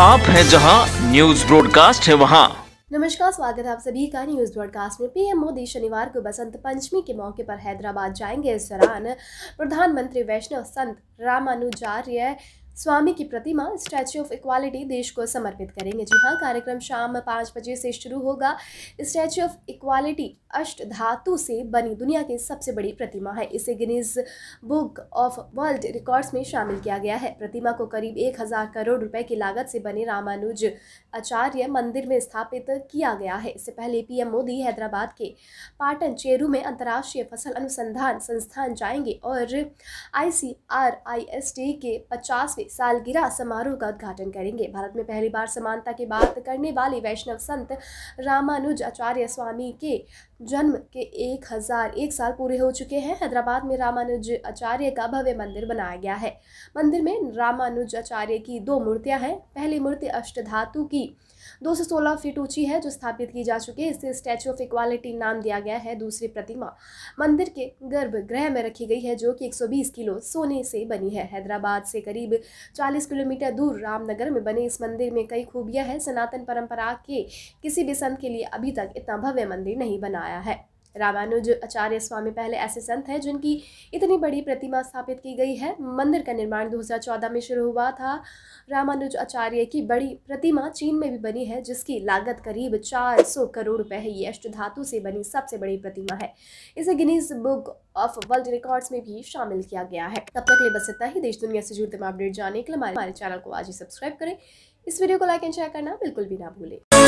आप हैं जहां न्यूज ब्रॉडकास्ट है वहां नमस्कार स्वागत है आप सभी का न्यूज ब्रॉडकास्ट में पीएम मोदी शनिवार को बसंत पंचमी के मौके पर हैदराबाद जाएंगे इस दौरान प्रधानमंत्री वैष्णव संत रामानुजार्य स्वामी की प्रतिमा स्टैच्यू ऑफ इक्वालिटी देश को समर्पित करेंगे जी हाँ कार्यक्रम शाम पाँच बजे से शुरू होगा स्टैच्यू ऑफ इक्वालिटी अष्ट धातु से बनी दुनिया की सबसे बड़ी प्रतिमा है इसे Guinness Book of World Records में शामिल किया गया है प्रतिमा को करीब एक हज़ार करोड़ रुपए की लागत से बने रामानुज आचार्य मंदिर में स्थापित किया गया है इससे पहले पीएम मोदी हैदराबाद के पाटन चेरू में अंतर्राष्ट्रीय फसल अनुसंधान संस्थान जाएंगे और आई के पचासवें से सालगिरह समारोह का उद्घाटन करेंगे भारत में पहली बार समानता की बात करने वाले वैष्णव संत रामानुज आचार्य स्वामी के जन्म के एक हजार एक साल पूरे हो चुके हैं हैदराबाद में रामानुज आचार्य का भव्य मंदिर बनाया गया है मंदिर में रामानुज आचार्य की दो मूर्तियां हैं पहली मूर्ति अष्टधातु की दो सौ सोलह फीट ऊंची है जो स्थापित की जा चुकी है इसे स्टैचू ऑफ इक्वालिटी नाम दिया गया है दूसरी प्रतिमा मंदिर के गर्भगृह में रखी गई है जो कि 120 किलो सोने से बनी है हैदराबाद से करीब 40 किलोमीटर दूर रामनगर में बने इस मंदिर में कई खूबियाँ हैं सनातन परंपरा के किसी भी संत के लिए अभी तक इतना भव्य मंदिर नहीं बनाया है रामानुज आचार्य स्वामी पहले ऐसे संत हैं जिनकी इतनी बड़ी प्रतिमा स्थापित की गई है मंदिर का निर्माण 2014 में शुरू हुआ था रामानुज आचार्य की बड़ी प्रतिमा चीन में भी बनी है जिसकी लागत करीब 400 करोड़ रुपए है ये अष्ट धातु से बनी सबसे बड़ी प्रतिमा है इसे Guinness Book of World Records में भी शामिल किया गया है तब तक लिए बस इतना ही देश दुनिया से जुड़ते अपडेट जाने के लिए हमारे चैनल को आज ही सब्सक्राइब करें इस वीडियो को लाइक एंड शेयर करना बिल्कुल भी ना भूलें